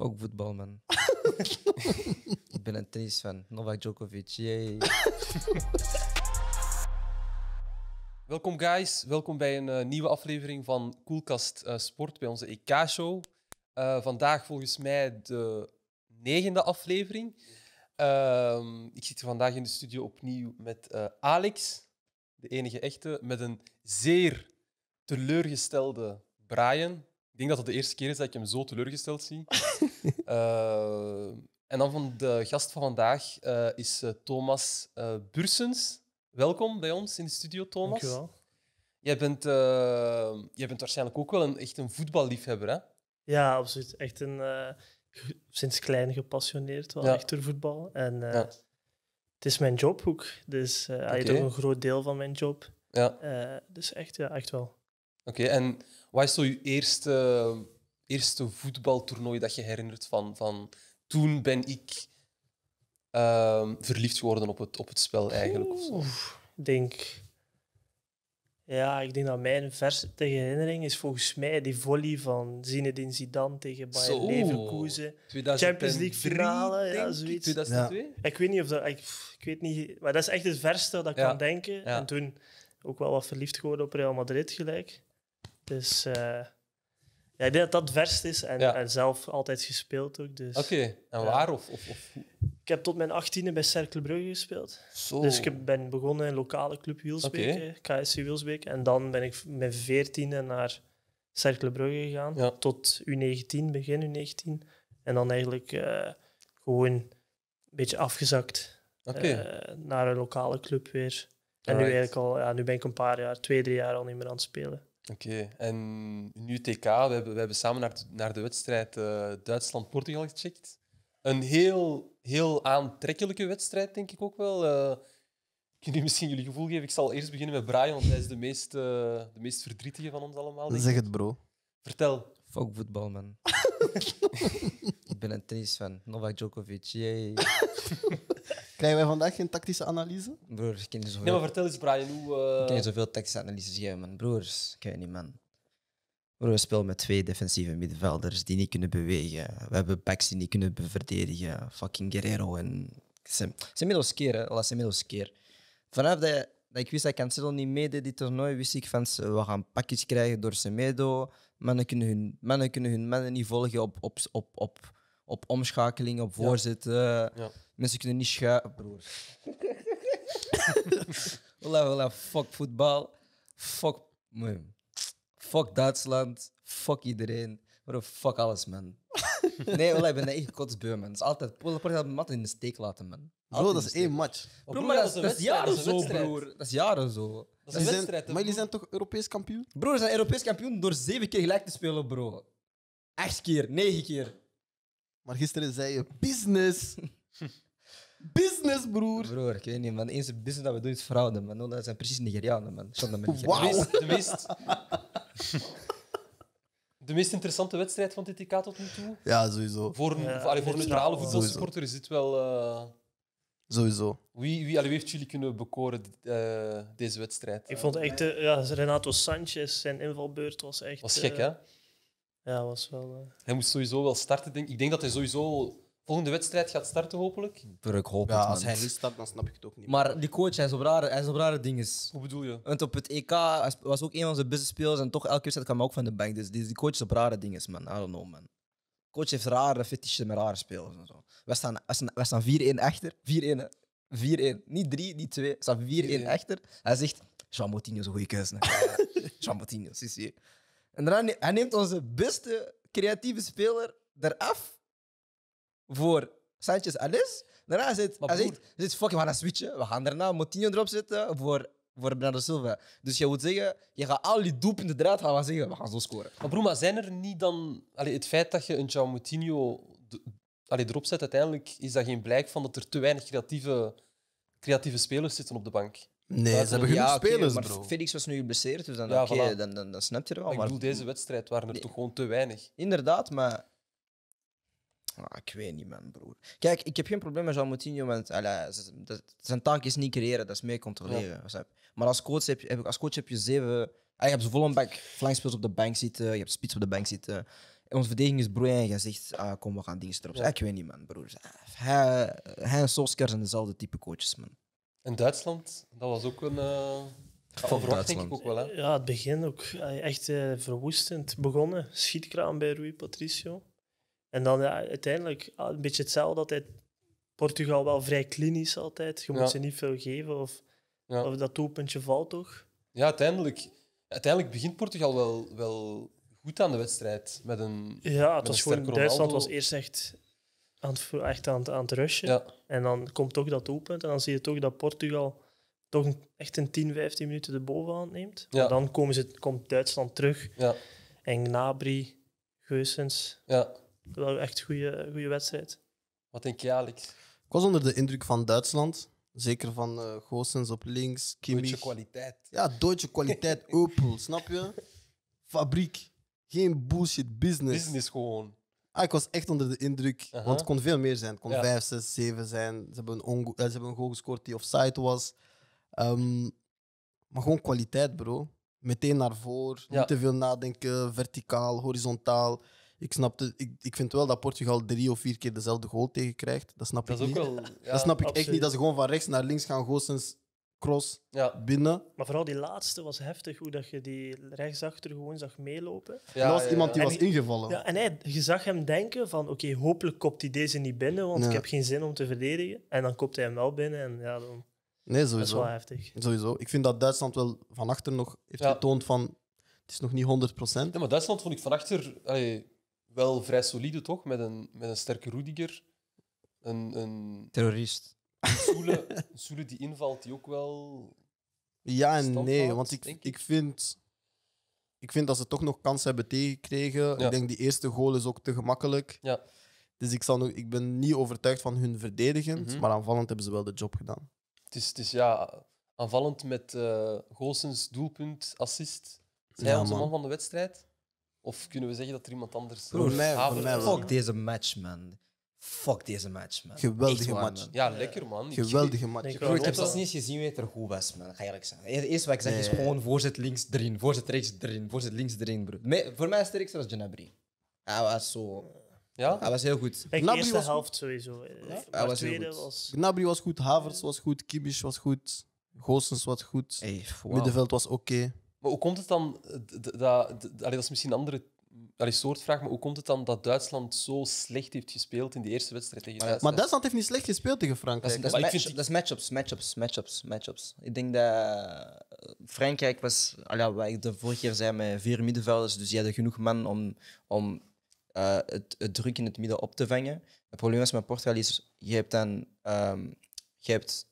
Fuck voetbal, man. ik ben een tennisfan. Novak Djokovic, yay. welkom, guys. Welkom bij een eh, nieuwe aflevering van Coolcast eh, Sport bij onze EK-show. Eh, vandaag volgens mij de negende aflevering. Ehm, ik zit vandaag in de studio opnieuw met Alex, de enige echte, met een zeer teleurgestelde Brian. Ik denk dat dat de eerste keer is dat ik hem zo teleurgesteld zie. Eh, en dan van de gast van vandaag eh, is eh, Thomas Bursens. Welkom bij ons in de studio, Thomas. Dankjewel. Jij bent, jij bent waarschijnlijk ook wel een, echt een voetballiefhebber, hè? Ja, absoluut. Echt een, sinds klein gepassioneerd wel echt door voetbal. En het is mijn job ook. Dus hij okay. ook een groot deel van mijn job. Ja. dus echt, ja, echt wel. Oké, en wat is zo je eerste, eerste voetbaltoernooi dat je herinnert van, van toen ben ik ehm, verliefd geworden op het, op het spel eigenlijk? Oeh, Ik denk... Ja, ik denk dat mijn verste herinnering is volgens mij die volley van Zinedine Zidane tegen Bayern Leverkusen. Champions League finale, ja, zoiets. 2002? Ja. Ik weet niet of dat... Ik, ik, weet niet... Maar dat is echt het verste dat ik kan denken. En toen ook wel wat verliefd geworden op Real Madrid gelijk. Dus eh, ja, ik denk dat dat verst is en, en, zelf altijd gespeeld ook. Dus, Oké, en waar? Of, of, Ik heb tot mijn 18e bij Cercle Brugge gespeeld. Dus ik ben begonnen in lokale club Wielsbeek, okay. Eh, KSC Wielsbeek. En dan ben ik met 14e naar Cercle Brugge gegaan, tot U19, begin U19. En dan eigenlijk eh, gewoon een beetje afgezakt naar een lokale club weer. En nu, eigenlijk al, ja, nu ben ik een paar jaar, twee, drie jaar al niet meer aan het spelen. Oké, en nu TK, we hebben, we hebben samen naar de, naar de wedstrijd eh, Duitsland-Portugal gecheckt. Een heel, heel aantrekkelijke wedstrijd, denk ik ook wel. Uh, kun je misschien jullie gevoel geven? Ik zal eerst beginnen met Brian, want hij is de meest, eh, de meest verdrietige van ons allemaal. Zeg het, bro. Vertel. Fuck voetbal, man. ik ben een tennisfan. Novak Djokovic, jee. Krijgen wij vandaag geen tactische analyse? Broer, ik ken niet zoveel. Nee, maar vertel eens, Brian. Hoe, uh... Ik ken eh, zoveel tactische analyses geven, man. Broers, ik weet niet, man. Broer, we spelen met twee defensieve middenvelders die niet kunnen bewegen. We hebben backs die niet kunnen verdedigen. Fucking Guerrero en... zijn Semedo's keer, hè. ze middels keer. Vanaf dat, dat ik wist dat Cancelo niet meedeed dit toernooi, wist ik van we gaan pakjes krijgen door Semedo. Mannen kunnen hun mannen, kunnen hun mannen niet volgen op, op, op, op, op omschakeling, op voorzetten. ja. Mensen kunnen niet schuiven, broer. Hola, hola, fuck voetbal. Fuck, man. Fuck Duitsland. Fuck iedereen. Bro, fuck alles, man. Nee, hola, ik ben echt kotsbeu, man. Het is altijd... Polen had mat in de steek laten, man. Bro, dat is één match. Broer, dat is, dat is jaren zo, broer. Dat is jaren zo. Dat is een wedstrijd. Maar jullie zijn toch Europees kampioen? Broer, we zijn Europees kampioen door zeven keer gelijk te spelen, broer. Echt keer, negen keer. Maar gisteren zei je business. Business, broer. Broer, ik weet niet, man. Eens business dat we doen is fraude, man. Dat zijn precies Nigerianen, man. Wauw. De meest... De meest interessante wedstrijd van TTK tot nu toe? Ja, sowieso. Voor een, ja, allee, voor neutrale is dit wel... Eh, sowieso. Wie, wie, allee, heeft jullie kunnen bekoren eh, deze wedstrijd? Ik vond echt... Eh, ja, Renato Sanchez, zijn invalbeurt was echt... Was gek, hè? Ja, was wel... Hij moest sowieso wel starten. Denk. Ik denk dat hij sowieso volgende wedstrijd gaat starten, hopelijk. Ik hoop ja, het, als hij niet start, dan snap ik het ook niet. Maar die coach, hij is op rare, hij is op rare dinges. Hoe bedoel je? Want op het EK was ook een van zijn beste spelers en toch elke wedstrijd kwam hij ook van de bank. Dus die, die coach is op rare dinges, man. I don't know, man. Coach heeft rare fetishen met rare spelers en zo. We staan, staan 4-1 achter. 4-1, 4-1. Niet 3, niet 2. We staan 4-1 achter. Hij zegt, Jean Moutinho is een goede keuze. Jean Moutinho, CC. En daarna, hij neemt onze beste creatieve speler eraf voor Sanchez Alice. Daarna zit, hij zegt, fuck, we gaan een switchen. We gaan daarna Moutinho erop zetten voor, voor Bernardo Silva. Dus je moet zeggen, je gaat al die de draad gaan zeggen, we gaan zo scoren. Maar broer, maar zijn er niet dan... Allee, het feit dat je een Chamotino Moutinho erop zet, uiteindelijk is dat geen blijk van dat er te weinig creatieve, creatieve spelers zitten op de bank. Nee, ze hebben geen spelers, okay, maar Felix was nu geblesseerd, dus dan, ja, dan, dan, dan, snap je er wel. Maar ik bedoel, deze wedstrijd waren er toch gewoon te weinig. Inderdaad, maar Ah, ik weet niet, man, broer. Kijk, ik heb geen probleem met Jean Moutinho, want zijn taak is niet creëren, dat is meer controleren. Maar als coach heb, je, als coach heb je zeven... Ah, je hebt volle back flankspelers op de bank zitten, je hebt spits op de bank zitten. onze verdediging is broer en je zegt, ah, kom, we gaan dingen erop. Ah, ik weet niet, man, broer. Hij, hij en Solskjaer zijn dezelfde type coaches, man. En Duitsland, dat was ook een... Eh, uh... Overhoop, Ja, het begin ook echt eh, verwoestend begonnen. Schietkraam bij Rui Patricio. En dan ja, uiteindelijk ah, een beetje hetzelfde altijd. Portugal wel vrij klinisch altijd. Je moet ze niet veel geven. Of, dat doelpuntje valt toch? Ja, uiteindelijk, uiteindelijk begint Portugal wel, wel goed aan de wedstrijd. Met een, ja, het was gewoon, Duitsland was eerst echt aan het, aan het, aan het rushen. En dan komt toch dat doelpunt. En dan zie je toch dat Portugal toch echt een 10, 15 minuten de bovenhand neemt. Ja. dan komen ze, komt Duitsland terug. Ja. En Gnabry, Geusens. Ja wel echt een goede wedstrijd. Wat denk je, Alex? Ik was onder de indruk van Duitsland. Zeker van uh, Goossens op links, Kimmich. kwaliteit. Ja, Duitse kwaliteit, Opel, snap je? Fabriek. Geen bullshit business. Business gewoon. Ah, ik was echt onder de indruk, want het kon veel meer zijn. Het kon 5, 6, 7 zijn. Ze hebben een, eh, ze hebben een goal gescoord die offside was. Ehm, maar gewoon kwaliteit, bro. Meteen naar voren, niet te veel nadenken, verticaal, horizontaal ik, snapte, ik, ik vind wel dat Portugal drie of vier keer dezelfde goal tegenkrijgt. Dat snap ik is niet. Ook dat snap ik echt niet. Dat ze gewoon van rechts naar links gaan, goosens cross binnen. Maar vooral die laatste was heftig, hoe dat je die rechtsachter gewoon zag meelopen. Ja, dat was iemand die was ingevallen. Ja, en hij, je zag hem denken van, oké, hopelijk kopt hij deze niet binnen, want ik heb geen zin om te verdedigen. En dan kopt hij hem wel binnen en ja, dan... Nee, sowieso. Dat is wel heftig. Sowieso. Ik vind dat Duitsland wel van achter nog heeft getoond van, het is nog niet 100%. ja maar Duitsland vond ik van achter wel vrij solide, toch? Met een, met een sterke Rudiger. Een, een terrorist. Een Soele, die invalt, die ook wel. Ja en nee, want ik, ik. vind. Ik vind dat ze toch nog kans hebben tegengekregen. Ik denk die eerste goal is ook te gemakkelijk. Ja. Dus ik, zal nog, ik ben niet overtuigd van hun verdedigend, mhm. maar aanvallend hebben ze wel de job gedaan. Het is, het is ja, aanvallend met uh, doelpunt, assist. zijn ja, onze man van de wedstrijd. Of kunnen we zeggen dat er iemand anders... Broer, mij, fuck deze match, man. Fuck deze match, man. Geweldige match. Ja, lekker, man. Geweldige match. ik heb zelfs niet gezien wie er goed was, man. Ga eerlijk zijn. Eerst wat ik zeg is gewoon voorzet links erin, voorzet rechts erin, voorzet links erin, bro. voor mij is het als was Hij was zo... Ja? Hij was heel goed. Kijk, de eerste was helft sowieso. Eh, ja? Hij was tweede goed. Was... Gnabry was goed, Havers was goed, Kimmich was goed, Goossens was goed, middenveld was oké. Maar hoe komt het dan, eh, dat, dat is misschien een andere soort vraag maar hoe komt het dan dat Duitsland zo slecht heeft gespeeld in die eerste wedstrijd tegen Frankrijk? Maar Duitsland heeft niet slecht gespeeld tegen Frankrijk. Dat is, dat match, matchups, matchups, matchups, matchups. Ik denk dat eh, Frankrijk was, allee, ah wat ik de vorige keer zei, met vier middenvelders, dus die hadden genoeg man om, om eh, het, het, druk in het midden op te vangen. Het probleem is met Portugal is, je hebt dan ehm, je hebt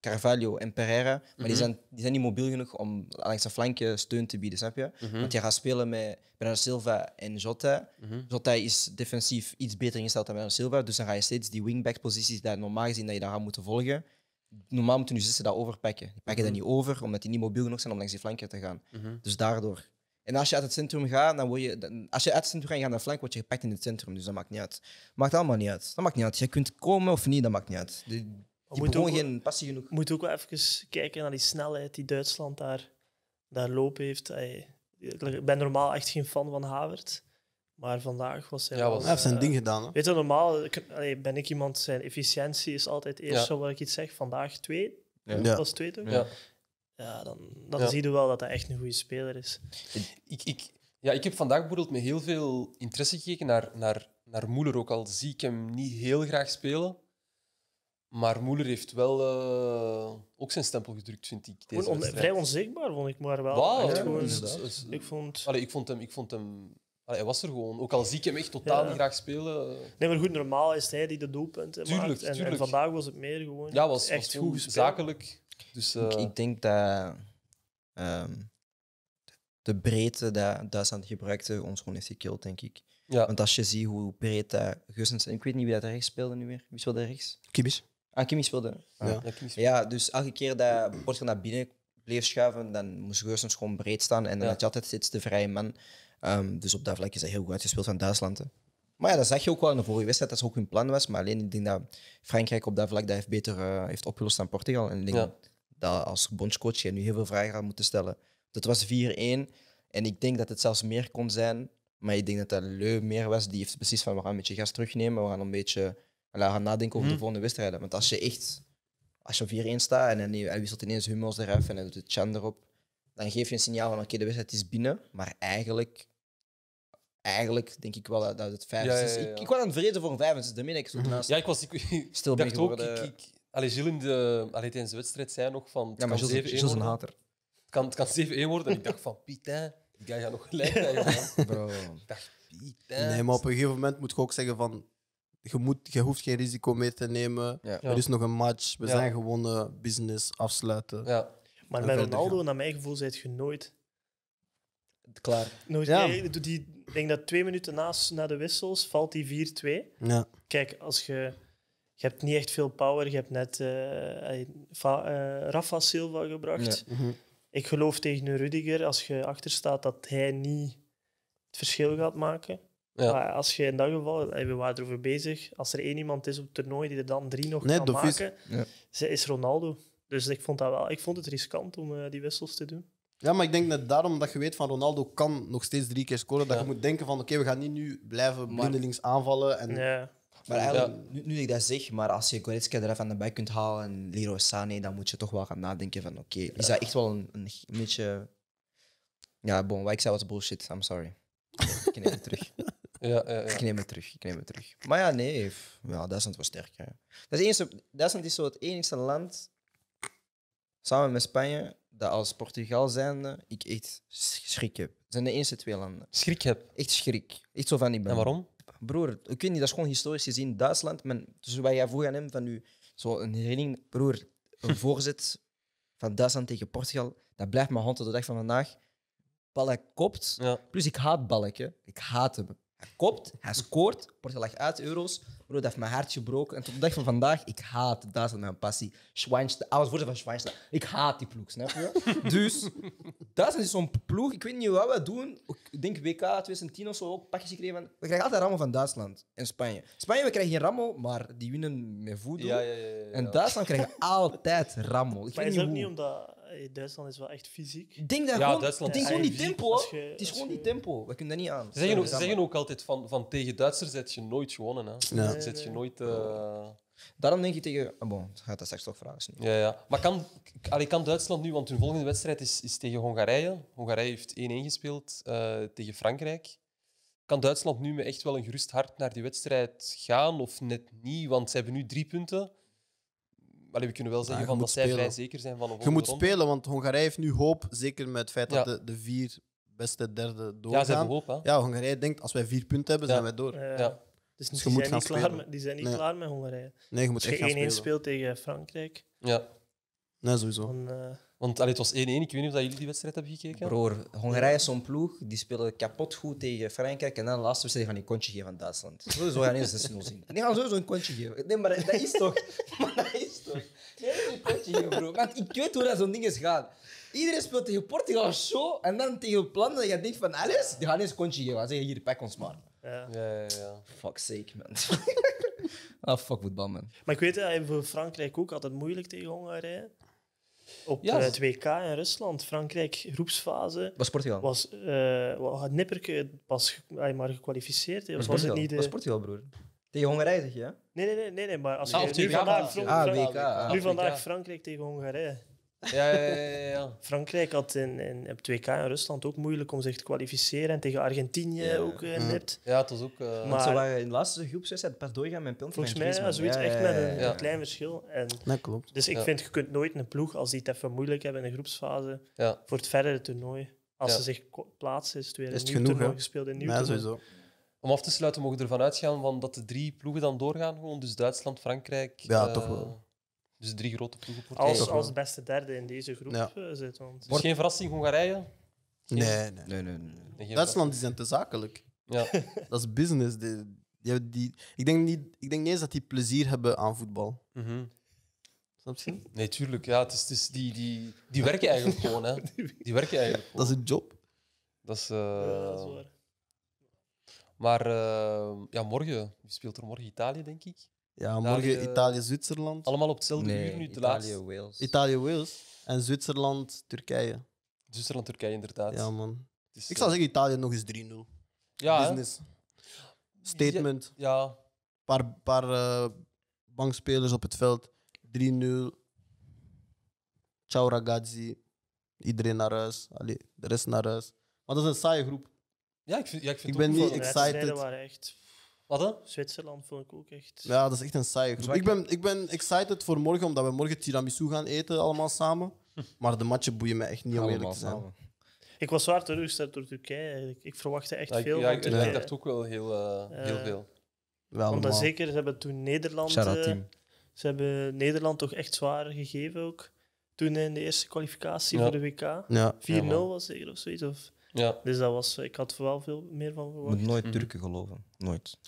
Carvalho en Pereira, maar die, mhm. zijn, die zijn niet mobiel genoeg om langs een flankje steun te bieden, snap je? Mhm. Want je gaat spelen met Bernardo Silva en Jota. Mm Jota is defensief iets beter ingesteld dan Bernardo Silva, dus dan ga je steeds die wingback-posities die normaal gezien dat je daar gaat moeten volgen. Normaal moeten nu zussen dat overpakken. Die pakken dat mhm. niet over, omdat die niet mobiel genoeg zijn om langs die flankje te gaan. Dus daardoor. En als je uit het centrum gaat, dan word je, als je uit het centrum gaat, je gaat naar de flank, word je gepakt in het centrum. Dus dat maakt niet uit. Maakt allemaal niet uit. Dat maakt niet uit. Je kunt komen of niet, dat maakt niet uit. Die moet ook, genoeg. Moet ook wel even kijken naar die snelheid die Duitsland daar, daar lopen heeft. Ik ben normaal echt geen fan van Havert. Maar vandaag was hij. Ja, was, hij heeft zijn eh, ding gedaan. Hè? Weet je, normaal ik, ben ik iemand, zijn efficiëntie is altijd eerst ja. zo wat ik iets zeg. Vandaag twee. Dat was twee toch? Ja. ja. dan, dan zie je wel dat hij echt een goede speler is. Ik, ik, ja, ik heb vandaag bijvoorbeeld met heel veel interesse gekeken naar, naar, naar ook al zie ik hem niet heel graag spelen. Maar Moeller heeft wel eh, ook zijn stempel gedrukt, vind ik. Deze vrij onzichtbaar vond ik, maar wel. Wow, ik, vond... ik vond hem. Ik vond hem hij was er gewoon. Ook al zie ik hem echt totaal niet graag spelen. Nee, maar goed, normaal is hij die de doelpunten maakt. En, tuurlijk. en, vandaag was het meer gewoon. Ja, was, echt goed zakelijk. Dus, ik, eh, ik, denk dat ehm, de breedte dat Duitsland gebruikte ons gewoon is gekild, denk ik. Ja. Want als je ziet hoe breed dat Gussens... Ik weet niet wie dat rechts speelde nu weer. Wie speelde rechts? Kibis aan ah, Kimi ah, speelde. Ja. dus elke keer dat Portugal naar binnen bleef schuiven, dan moest Geusens gewoon breed staan. En dan had je altijd steeds de vrije man. Ehm, dus op dat vlak is hij heel goed uitgespeeld van Duitsland. Maar ja, dat zag je ook wel in de vorige wedstrijd, dat is ook hun plan was. Maar alleen ik denk dat Frankrijk op dat vlak dat heeft beter eh, heeft opgelost dan Portugal. En ik denk dat als bondscoach je nu heel veel vragen had moeten stellen. Dat was 4-1 en ik denk dat het zelfs meer kon zijn. Maar ik denk dat dat Leu meer was. Die heeft precies van we gaan een beetje gas terugnemen, we gaan een beetje laat gaan nadenken over de mhm. volgende wedstrijden. Want als je echt, als je op 4-1 staat en hij, hij wisselt ineens Hummels eraf en hij doet de Chan erop, dan geef je een signaal van oké, de wedstrijd is binnen, maar eigenlijk eigenlijk denk ik wel dat, dat het 5 ja, ja, Ik, ik was aan het vreden voor een 5 6 daarmee ik zo mhm. Ja, ik was ik, ik stil dacht ook, ik, ik, allee, in de, allee, tijdens de wedstrijd zei nog van. ja, maar Gilles, hater. Het kan, kan 7-1 worden. ik dacht van, Pieter, die gaat nog gelijk krijgen. Bro. Ik dacht, Pieter. Nee, maar op een gegeven moment moet ik ook zeggen van je, moet, je hoeft geen risico mee te nemen. Er is nog een match. We zijn gewonnen. Business afsluiten. Maar met Ronaldo, naar mijn gevoel, zijt je nooit klaar. Nooit, ja. Ik denk dat twee minuten naast, na de wissels valt die 4-2. Ja. Kijk, als je, je hebt niet echt veel power. Je hebt net eh, eh, eh, Rafa Silva gebracht. Mhm. Ik geloof tegen een Rudiger, als je achter staat, dat hij niet het verschil gaat maken. Ja. Maar als je in dat geval, eh, we waren erover bezig, als er één iemand is op het toernooi die er dan drie nog kan maken, is, ja. is Ronaldo. Dus ik vond, dat wel, ik vond het riskant om eh, die wissels te doen. Ja, maar ik denk net daarom dat je weet van Ronaldo kan nog steeds drie keer scoren, dat je moet denken van oké, we gaan niet nu blijven blindelings aanvallen. En... Ja. Maar eigenlijk, nu, nu, ik dat zeg, maar als je Goretzka er even aan de bij kunt halen en Lero Sané, dan moet je toch wel gaan nadenken van oké, is dat echt wel een, een, beetje... Ja, bon, wat ik zei was bullshit, I'm sorry. Ik neem het terug. Ik neem het terug, ik neem het terug. Maar ja, nee, ja, Duitsland was sterk. Dat is Duitsland is zo het enige land, samen met Spanje, dat als Portugal zijnde ik echt schrik heb. zijn de enige twee landen. Schrik heb? Echt schrik. Echt zo van die En waarom? Broer, ik weet niet, dat is gewoon historisch gezien Duitsland. Men, dus wat jij vroeg aan hem van nu, zo een herinnering, broer, een voorzet van Duitsland tegen Portugal, dat blijft mijn hand tot de dag van vandaag. Balk kopt. Plus ik haat balken. Ik haat hem. Hij kopt, hij scoort, Porto lag uit euro's. Bro, dat heeft mijn hart gebroken. En tot de dag van vandaag, ik haat Duitsland mijn passie. Schweinsteiger, alles was van Schweinsteiger. Ik haat die ploeg, snap je? dus Duitsland is zo'n ploeg, ik weet niet wat we doen. Ik denk WK 2010 of zo, ook pakjes gekregen. We krijgen altijd rammel van Duitsland en Spanje. Spanje, we krijgen geen rammel, maar die winnen met voeten. Ja, ja, ja, en Duitsland krijgt altijd rammel. Ik weet niet hoe. niet omdat eh, Duitsland is wel echt fysiek. Denk daar ja, gewoon, Duitsland denk gewoon die tempo. het is gewoon die tempo. We kunnen dat niet aan. Ze zeggen, ook, ze zeggen ook altijd van, van tegen Duitsers zet je nooit gewonnen. Hè. zet je nooit... Eh, Daarom denk je tegen... Oh, bon, gaat dat straks toch vragen. Ja, ja. Maar kan, kan Duitsland nu... Want hun volgende wedstrijd is, is tegen Hongarije. Hongarije heeft 1-1 gespeeld eh, tegen Frankrijk. Kan Duitsland nu met echt wel een gerust hart naar die wedstrijd gaan of net niet? Want ze hebben nu drie punten we kunnen wel zeggen van dat zij vrij zeker zijn van een Je moet spelen, want Hongarije heeft nu hoop, zeker met het feit dat de, de vier beste derde Ja, ze hebben hoop. Ja, Hongarije denkt, als wij vier punten hebben, zijn wij door. Eh, ja. Dus, dus die, zijn niet klaar met, die zijn niet klaar met Hongarije. Nee, je moet echt gaan je 1-1 speelt tegen Frankrijk, Ja. Nee, sowieso. Eh, want allee, het was 1-1. Ik weet niet of jullie die wedstrijd hebben gekeken. Broer, Hongarije is zo'n ploeg, die spelen kapot goed tegen Frankrijk en dan laatste wedstrijd gaan die een kontje geven aan Duitsland. Sowieso gaan ze 6-0 zien. Die gaan sowieso een kontje geven. Nee, maar dat is toch... Maar dat is bro. Want ik weet hoe dat zo'n ding is gaan. Iedereen speelt tegen Portugal zo en dan tegen plan dat je denkt van, alles, die gaan eens kontje geven. Zeggen, hier, pak ons maar. Ja. Ja, ja, Fuck sake, man. ah, fuck voetbal, man. Maar ik weet dat eh, voor Frankrijk ook altijd moeilijk tegen Hongarije. Op ja, eh, het WK in Rusland, Frankrijk, groepsfase. Was Portugal? Was, uh, had Nipperke pas maar gekwalificeerd? Was, was, was het niet... De... Was Portugal, broer. Tegen Hongarije zeg je? Nee, nee, nee, nee, nee maar als je, nu, ah, ah, vandaag, nu vandaag Frankrijk tegen Hongarije. Ja, ja, ja, Frankrijk had in, in, op 2K in Rusland ook moeilijk om zich te kwalificeren. En tegen Argentinië ook uh, net. Ja, het was ook... Uh, maar, in de laatste groepswedstrijd pas doorgaan met een Volgens mij, ja, zoiets echt met een, klein verschil. En, dat klopt. Dus ik vind, je kunt nooit een ploeg, als die het even moeilijk hebben in de groepsfase, voor het verdere toernooi. Als ze zich plaatsen, is het weer is een nieuw genoeg, toernooi gespeeld. in nieuw ja, sowieso. Om af te sluiten, mogen we ervan uitgaan van dat de drie ploegen dan doorgaan. Gewoon. Dus Duitsland, Frankrijk. Ja, eh, toch wel. Dus drie grote ploegen. Als, als beste derde in deze groep ja. Eh, zit. Dus geen verrassing Hongarije? Nee, nee. nee, nee, Duitsland is zijn te zakelijk. Ja. dat is business. Die, die, ik, denk niet, ik denk niet eens dat die plezier hebben aan voetbal. Mm -hmm. Snap Nee, tuurlijk. Ja, het is, die, die, die werken eigenlijk gewoon. Hè. Die werken eigenlijk Dat is een job. Dat is, uh... ja, dat is eh, waar. Maar eh, ja, morgen, Je speelt er morgen? Italië, denk ik. Ja, morgen Italië-Zwitserland. Allemaal op hetzelfde uur nu, te laat. Italië-Wales. Italië-Wales en Zwitserland-Turkije. Zwitserland-Turkije, inderdaad. Ja, man. Dus, ik zou eh, zeggen Italië nog eens 3-0. Ja, Business. Statement. Ja. Paar, paar eh, bankspelers op het veld. 3-0. Ciao ragazzi. Iedereen naar huis. Allee, de rest naar huis. Maar dat is een saaie groep. Ja, ik vind, ja, ik vind Ik ben niet excited. waren echt... Wat Zwitserland vond ik ook echt... Ja, dat is echt een saai groep. Ik ben, ik ben excited voor morgen, omdat we morgen tiramisu gaan eten, allemaal samen. Maar de matchen boeien me echt niet, om eerlijk te zijn. Ik was zwaar teleurgesteld door Turkije Ik verwachtte echt veel ja, ik, dacht ook wel heel, eh, heel eh, veel. want zeker, ze hebben toen Nederland... Eh, ze hebben Nederland toch echt zwaar gegeven ook. Toen in de eerste kwalificatie voor de WK. 4-0 was zeker of zoiets. Of ja. Dus dat was, ik had wel veel meer van verwacht. Moet nooit mhm. Turken geloven. Nooit.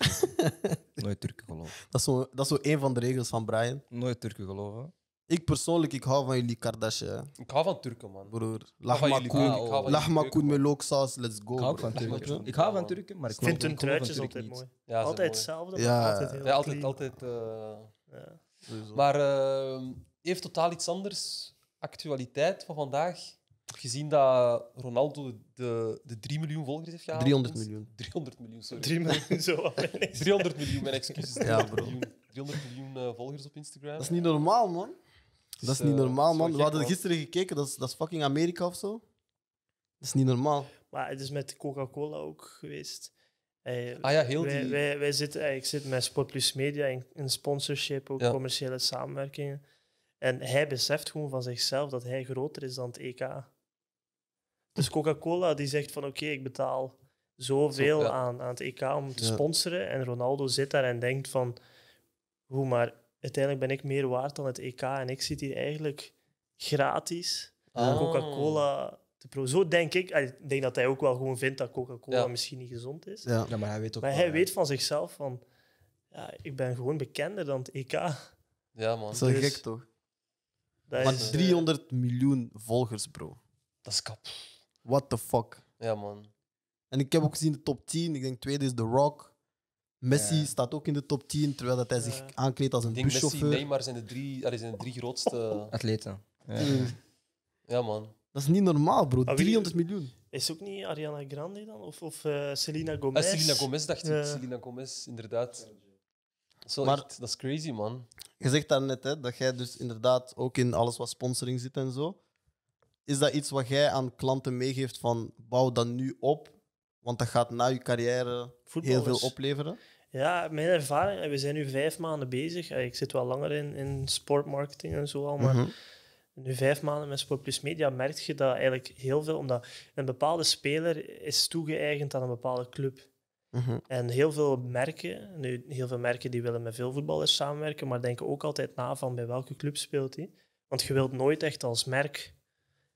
nooit Turken geloven. Dat is, zo, dat is zo een van de regels van Brian. Nooit Turken geloven. Ik persoonlijk, ik hou van jullie Kardashian. Ik hou van Turken, man. Broer, lahma koen, met looksaus, let's go. Ik hou van Turken. Ik hou van Turken, maar ik vind hun truitjes altijd mooi. altijd hetzelfde, ja. altijd Ja, altijd, altijd eh, Maar ehm, heeft totaal iets anders. Actualiteit van vandaag gezien dat Ronaldo de, de 3 miljoen volgers heeft gehaald. 300 miljoen. 300 miljoen, sorry. 3 miljoen, zo. 300 miljoen, mijn excuses. ja, bro. 300 miljoen eh, volgers op Instagram. Dat is niet normaal, man. dat is eh, niet normaal, man. We hadden gisteren gekeken, dat is, dat is fucking Amerika of zo. Dat is niet normaal. Maar het is met Coca-Cola ook geweest. ah ja, heel wij, die... wij, wij zitten, eh, ik zit met Sport Plus Media in, sponsorship, ook commerciële samenwerkingen. En hij beseft gewoon van zichzelf dat hij groter is dan het EK. Dus Coca-Cola die zegt van oké, ik betaal zoveel aan, aan het EK om te sponsoren. En Ronaldo zit daar en denkt van hoe maar uiteindelijk ben ik meer waard dan het EK en ik zit hier eigenlijk gratis aan ah. Coca-Cola te pro. Zo denk ik. Ik denk dat hij ook wel gewoon vindt dat Coca-Cola misschien niet gezond is. Ja. maar hij weet ook hij weet van zichzelf van ja, ik ben gewoon bekender dan het EK. Ja, man. Dat is dus gek, toch? maar 300 eh, miljoen volgers, bro. Dat is kap what the fuck. Ja, man. En ik heb ook gezien de top 10. Ik denk tweede is The Rock. Messi staat ook in de top 10, terwijl dat hij zich aankleedt als een ik denk Messi, Neymar zijn de drie, er zijn de drie grootste... Atleten. Ja. Mm. ja, man. Dat is niet normaal, bro. 300 ah, miljoen. Is ook niet Ariana Grande dan? Of, of eh, Selena Gomez? Ah, Selena Gomez, dacht ik. Uh. Selena Gomez, inderdaad. Zo maar, dat is crazy, man. Je zegt daarnet hè, dat jij dus inderdaad ook in alles wat sponsoring zit en zo. Is dat iets wat jij aan klanten meegeeft van bouw dat nu op, want dat gaat na je carrière heel veel opleveren? Ja, mijn ervaring, we zijn nu vijf maanden bezig. Ik zit wel langer in, in sportmarketing en zo al, maar mhm. nu vijf maanden met Sport Plus Media merk je dat eigenlijk heel veel, omdat een bepaalde speler is toegeëigend aan een bepaalde club. Mhm. En heel veel merken, nu heel veel merken die willen met veel voetballers samenwerken, maar denken ook altijd na van bij welke club speelt hij. Want je wilt nooit echt als merk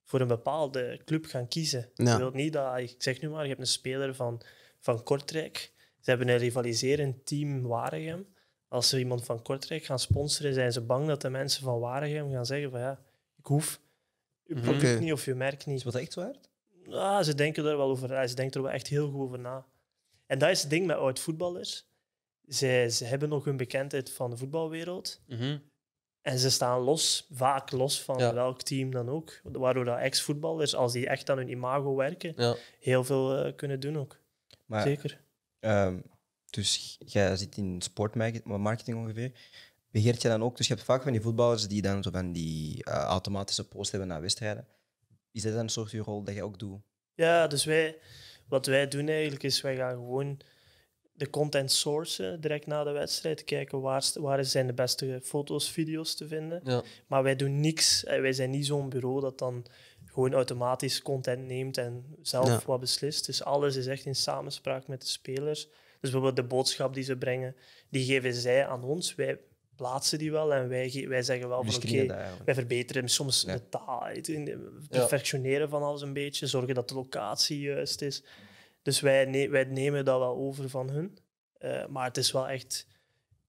voor een bepaalde club gaan kiezen. Je wilt niet dat, ik zeg nu maar, je hebt een speler van, van Kortrijk. Ze hebben een rivaliserend team Waregem. Als ze iemand van Kortrijk gaan sponsoren, zijn ze bang dat de mensen van Waregem gaan zeggen van ja, ik hoef je mhm. product niet of je merk niet. Is dat echt waard? Ja, ze denken er wel over na. Ze denken er wel echt heel goed over na. En dat is het ding met oud-voetballers. Zij, ze hebben nog hun bekendheid van de voetbalwereld. Mhm. En ze staan los, vaak los van welk team dan ook. Waardoor dat ex-voetballers, als die echt aan hun imago werken, heel veel eh, kunnen doen ook. Maar, Zeker. Ehm, dus jij zit in sportmarketing ongeveer. Beheert je dan ook, dus je hebt vaak van die voetballers die dan zo van die eh, automatische post hebben naar wedstrijden. Is dat dan een soort rol dat je ook doet? Ja, dus wij, wat wij doen eigenlijk is, wij gaan gewoon de content sourcen direct na de wedstrijd. Kijken waar, waar zijn de beste foto's, video's te vinden. Ja. Maar wij doen niks. Eh, wij zijn niet zo'n bureau dat dan gewoon automatisch content neemt en zelf wat beslist. Dus alles is echt in samenspraak met de spelers. Dus bijvoorbeeld de boodschap die ze brengen, die geven zij aan ons. Wij plaatsen die wel en wij, wij zeggen wel van oké, wij verbeteren soms ja. de taal, het, perfectioneren van alles een beetje, zorgen dat de locatie juist is. Dus wij, wij nemen dat wel over van hun. Eh, maar het is wel echt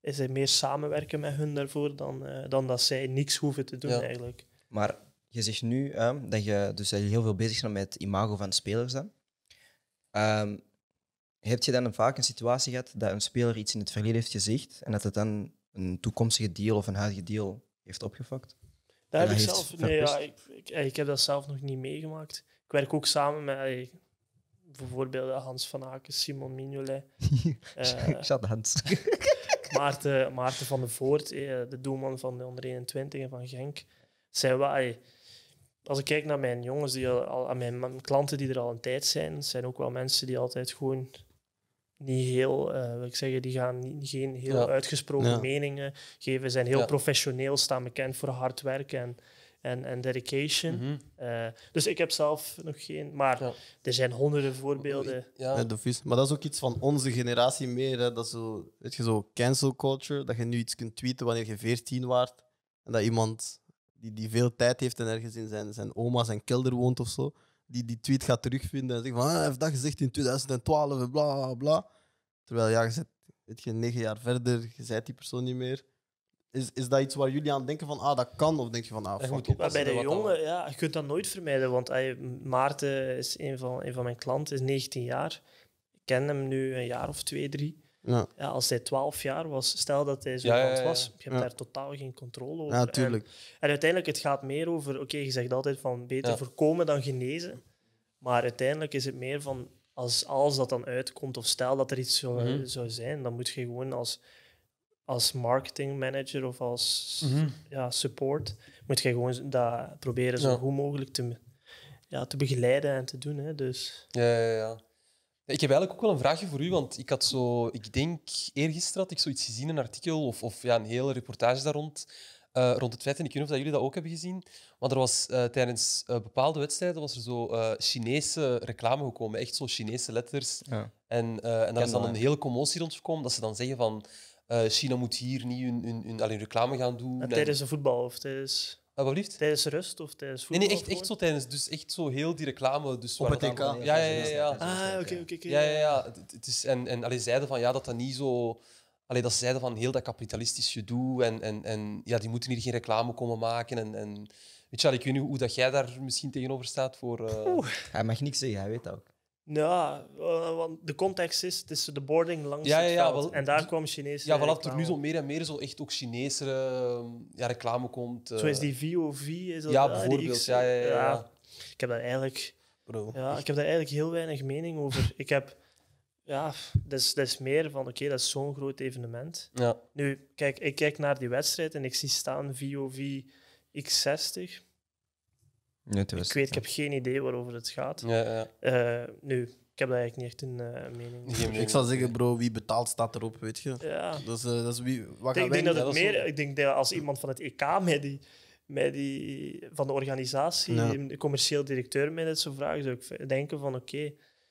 is er meer samenwerken met hun daarvoor dan, eh, dan dat zij niks hoeven te doen eigenlijk. Maar je zegt nu ehm, dat je dus heel veel bezig bent met het imago van spelers dan. Um, heb je dan vaak een situatie gehad dat een speler iets in het verleden heeft gezegd en dat het dan een toekomstige deal of een huidige deal heeft opgefokt? Dat heb ik zelf, nee, ja, ik, ik, heb dat zelf nog niet meegemaakt. Ik werk ook samen met, bijvoorbeeld Hans van Aken, Simon Mignolet. ik eh, zat Hans. Maarten, Maarten van de Voort, eh, de doelman van de onder 21 en van Genk. Zijn wij, als ik kijk naar mijn jongens, die al, aan mijn, klanten die er al een tijd zijn, zijn ook wel mensen die altijd gewoon niet heel, uh, wil ik zeggen, die gaan geen heel uitgesproken meningen geven, zijn heel professioneel, staan bekend voor hard werken. En en, en dedication. Mhm. Eh, dus ik heb zelf nog geen, maar er zijn honderden voorbeelden. Ja. Maar dat is ook iets van onze generatie meer. Hè. Dat zo, weet je, zo cancel culture, dat je nu iets kunt tweeten wanneer je 14 waart. En dat iemand die, die veel tijd heeft en ergens in zijn, zijn oma zijn kelder woont of zo, die die tweet gaat terugvinden en zegt van, ah, hij heeft dat gezegd in 2012 en bla bla bla. Terwijl ja, je zit, weet je, negen jaar verder, je zei die persoon niet meer. Is, is dat iets waar jullie aan denken van, ah, dat kan? Of denk je van, ah, fuck, moet bij de jongen, ja, je kunt dat nooit vermijden. Want Maarten is een van, een van mijn klanten, is 19 jaar. Ik ken hem nu een jaar of twee, drie. Ja. ja als hij 12 jaar was, stel dat hij zo'n ja, was, je hebt daar totaal geen controle over. Ja, En, uiteindelijk, het gaat meer over, oké, je zegt altijd van beter voorkomen dan genezen. Maar uiteindelijk is het meer van, als, als dat dan uitkomt, of stel dat er iets zou, mhm. zou zijn, dan moet je gewoon als als marketingmanager of als mhm. ja, support moet je gewoon dat proberen zo goed mogelijk te, ja, te begeleiden en te doen. Hè, dus. ja, ja, ja. Ik heb eigenlijk ook wel een vraagje voor u, want ik had zo, ik denk eergisteren had ik zoiets gezien, een artikel of, of ja, een hele reportage daar rond, eh, rond het feit, en ik weet niet of dat jullie dat ook hebben gezien, maar er was eh, tijdens eh, bepaalde wedstrijden was er zo Chinese reclame gekomen, echt zo Chinese letters. Ja. En, en daar is dan een hele commotie rond gekomen, dat ze dan zeggen van, China eh, moet hier niet hun, reclame gaan doen. En tijdens de voetbal of tijdens... Ah, Tijdens rust of tijdens voetbal? Nee, nee echt, echt zo tijdens. Dus echt zo heel die reclame. Dus Op het EK? Ja, ja, ja, ja. Ah, oké, oké. Ja, ja, ja. Het is, en en alleen zeiden van ja, dat dat niet zo... Alleen dat zeiden van heel dat kapitalistisch gedoe en, en, en ja, die moeten hier geen reclame komen maken. En, en, weet je, ik weet niet hoe dat jij daar misschien tegenover staat voor... Eh, hij mag niks zeggen, hij weet dat ook. Ja, eh, want de context is, het is de boarding langs ja, ja, ja, en daar dus- kwam Chinese Ja, vanaf er nu zo meer en meer zo echt ook Chinese ehm, ja, reclame komt. Uh... Zo is eh, die VOV, is dat Ja, eh, bijvoorbeeld. Ja, ja, ja, Ik heb daar eigenlijk... Ja, ik heb daar eigenlijk heel weinig mening over. ik heb... Ja, dat is, dat is meer van, oké, dat is zo'n groot evenement. Nu, kijk, ik kijk naar die wedstrijd en ik zie staan VOV X60. Nee, ik weet, ik heb geen idee waarover het gaat. Ja, ja. Eh, nu, ik heb daar eigenlijk niet echt een eh, mening Ik zou zeggen, bro, wie betaalt staat erop, weet je? Ja. dat is eh, wie, wat ik, denk dat het meer, ik denk dat als iemand van het EK met die, met die, van de organisatie, de commercieel directeur mij dat zou vragen, zou ik denken van oké,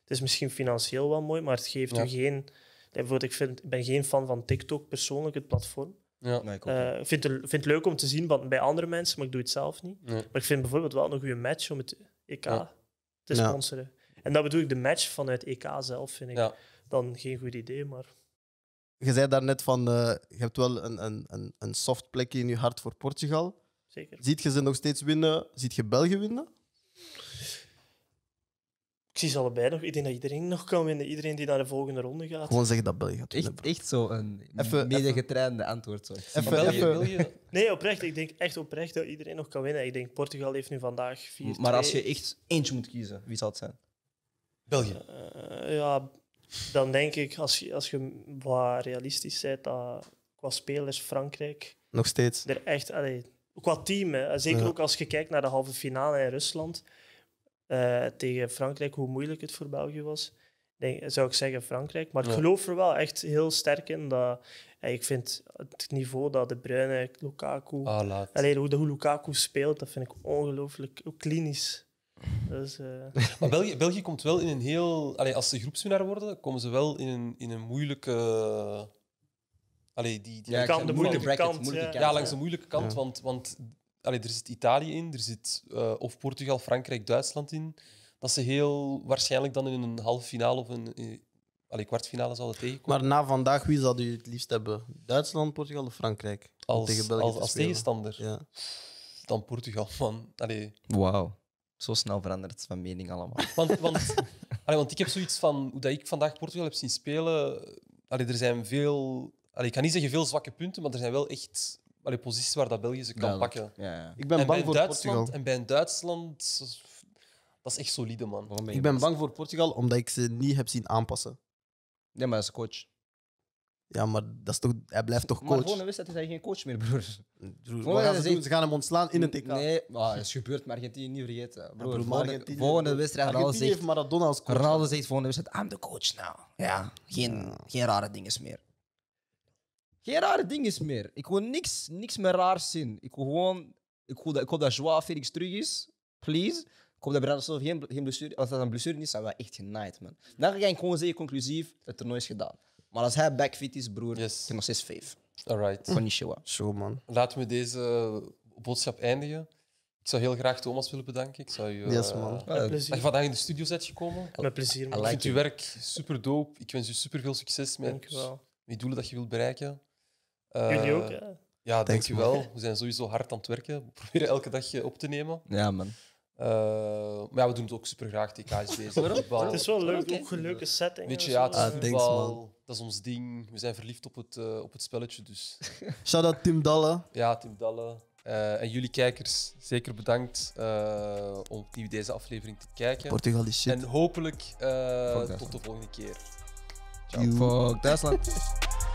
het is misschien financieel wel mooi, maar het geeft u geen... Bijvoorbeeld, ik vind, ben geen fan van TikTok persoonlijk, het platform. Ja. Nee, ik eh, vind, het, vind leuk om te zien bij andere mensen, maar ik doe het zelf niet. Maar ik vind bijvoorbeeld wel een goede match om het EK te sponsoren. En dat bedoel ik, de match vanuit EK zelf vind ik dan geen goed idee, maar... Je zei daarnet van, eh, je hebt wel een, een, een, een soft plekje in je hart voor Portugal. Zeker. Ziet je ze nog steeds winnen? Ziet je België winnen? zie allebei nog. Ik denk dat iedereen nog kan winnen. Iedereen die naar de volgende ronde gaat. Gewoon zeggen dat België Echt, echt zo een even, medegetrainde antwoord. Zo. Even, België, Nee, oprecht. Ik denk echt oprecht dat iedereen nog kan winnen. Ik denk Portugal heeft nu vandaag vier. Maar als je echt eentje moet kiezen, wie zal het zijn? België. Eh, ja, dan denk ik, als je, als je wat realistisch bent, dat qua spelers Frankrijk... Nog steeds. Er echt, allee, qua team, zeker ook als je kijkt naar de halve finale in Rusland eh, tegen Frankrijk, hoe moeilijk het voor België was, denk, zou ik zeggen Frankrijk. Maar ik geloof er wel echt heel sterk in dat ik vind het niveau dat de bruine Lukaku, ah, alleen hoe, de, hoe Lukaku speelt, dat vind ik ongelooflijk klinisch. Dus, eh, maar België, België komt wel in een heel. Allee, als ze groepswinnaar worden, komen ze wel in een, in een moeilijke. Allee, die, die, ja, kant, de moeilijke, bracket, Moeilijke ja. Kant, ja. langs de moeilijke kant. Want, want allee, er zit Italië in, er zit eh, of Portugal, Frankrijk, Duitsland in. Dat ze heel waarschijnlijk dan in een halve finale of een uh, kwartfinale zouden tegenkomen. Maar na vandaag, wie zou u het liefst hebben? Duitsland, Portugal of Frankrijk? Als, tegen België als, als tegenstander? Ja. Dan Portugal, man. Wauw. Zo snel verandert het van mening allemaal. Want, want, want ik heb zoiets van hoe dat ik vandaag Portugal heb zien spelen. Allee, er zijn veel, allee, ik kan niet zeggen veel zwakke punten, maar er zijn wel echt alle posities waar dat België ze kan pakken. Ik ben en bang bij voor Duitsland, Portugal. En bij Duitsland, dat is echt solide, man. ik ben bang voor Portugal omdat ik ze niet heb zien aanpassen. Ja, maar dat is coach. Ja, maar dat is toch, hij blijft toch coach. Maar gewoon wist is hij geen coach meer, broer. volgende ze, gaan hem ontslaan in het EK. Nee, maar dat is gebeurd, Argentinië niet vergeten. volgende, wedstrijd Ronaldo zegt... Maradona als coach. Ronaldo zegt volgende wedstrijd, I'm the coach now. Ja, geen, geen rare dingen meer geen rare is meer. Ik wil niks, niks meer raars zien. Ik wil gewoon... Ik, wil dat, ik hoop dat Joao Felix terug is. Please. Ik hoop dat Brandon zelf geen, geen blessure... Als dat een blessure is, zijn we echt genaaid, man. Dan ga ik gewoon zeggen, conclusief, het toernooi is gedaan. Maar als hij backfit is, broer, yes. is nog steeds vijf. Alright. Van Show, sure, man. Laten we deze eh, boodschap eindigen. Ik zou heel graag Thomas willen bedanken. Ik zou je, yes, eh, man. dat je vandaag in de studio bent gekomen. Met plezier, man. Ik vind je werk super dope. Ik wens je super veel succes met, Je doelen dat je wilt bereiken. Jullie eh, ook, hè? Ja, dankjewel. We zijn sowieso hard aan het werken. We proberen elke dag op te nemen. Ja, man. Eh, maar ja, we doen het ook super graag, TK is het is wel leuk, ook een leuke setting. Weet je, ja, het is ah, voetbal, dat is ons ding. We zijn verliefd op het, eh, op het spelletje, dus... Shout-out Tim Dalle. Ja, Tim Dalle. en jullie kijkers, zeker bedankt om opnieuw deze aflevering te kijken. Portugal is shit. En hopelijk tot de volgende keer. Ciao. Fuck Duitsland.